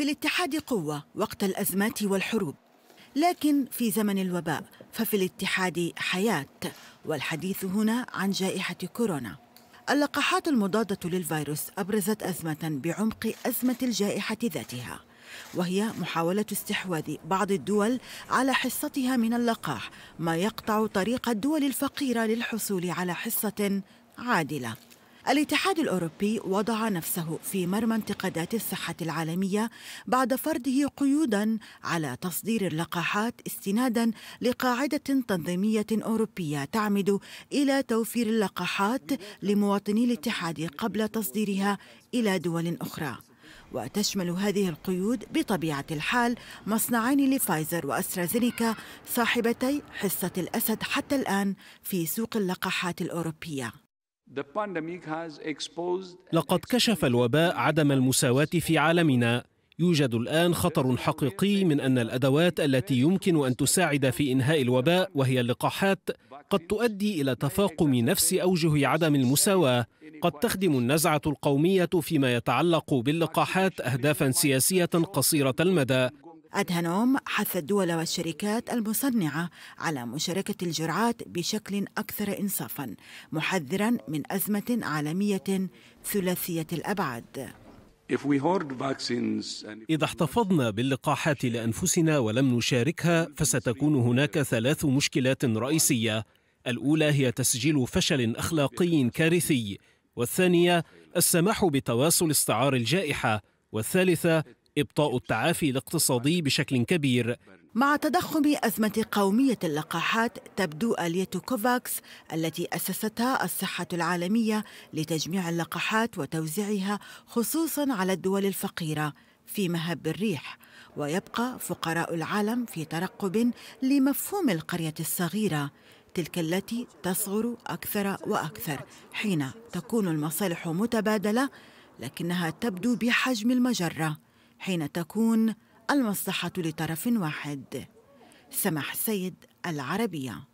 في الاتحاد قوة وقت الأزمات والحروب لكن في زمن الوباء ففي الاتحاد حياة والحديث هنا عن جائحة كورونا اللقاحات المضادة للفيروس أبرزت أزمة بعمق أزمة الجائحة ذاتها وهي محاولة استحواذ بعض الدول على حصتها من اللقاح ما يقطع طريق الدول الفقيرة للحصول على حصة عادلة الاتحاد الأوروبي وضع نفسه في مرمى انتقادات الصحة العالمية بعد فرضه قيودا على تصدير اللقاحات استنادا لقاعدة تنظيمية أوروبية تعمد إلى توفير اللقاحات لمواطني الاتحاد قبل تصديرها إلى دول أخرى وتشمل هذه القيود بطبيعة الحال مصنعين لفايزر وأسترازينيكا صاحبتي حصة الأسد حتى الآن في سوق اللقاحات الأوروبية لقد كشف الوباء عدم المساواة في عالمنا يوجد الآن خطر حقيقي من أن الأدوات التي يمكن أن تساعد في إنهاء الوباء وهي اللقاحات قد تؤدي إلى تفاقم نفس أوجه عدم المساواة قد تخدم النزعة القومية فيما يتعلق باللقاحات أهدافا سياسية قصيرة المدى أدهنوم حث الدول والشركات المصنعة على مشاركة الجرعات بشكل أكثر إنصافا محذرا من أزمة عالمية ثلاثية الأبعاد إذا احتفظنا باللقاحات لأنفسنا ولم نشاركها فستكون هناك ثلاث مشكلات رئيسية الأولى هي تسجيل فشل أخلاقي كارثي والثانية السماح بتواصل استعار الجائحة والثالثة إبطاء التعافي الاقتصادي بشكل كبير مع تضخم أزمة قومية اللقاحات تبدو آلية كوفاكس التي أسستها الصحة العالمية لتجميع اللقاحات وتوزيعها خصوصا على الدول الفقيرة في مهب الريح ويبقى فقراء العالم في ترقب لمفهوم القرية الصغيرة تلك التي تصغر أكثر وأكثر حين تكون المصالح متبادلة لكنها تبدو بحجم المجره حين تكون المصلحة لطرف واحد سمح سيد العربيه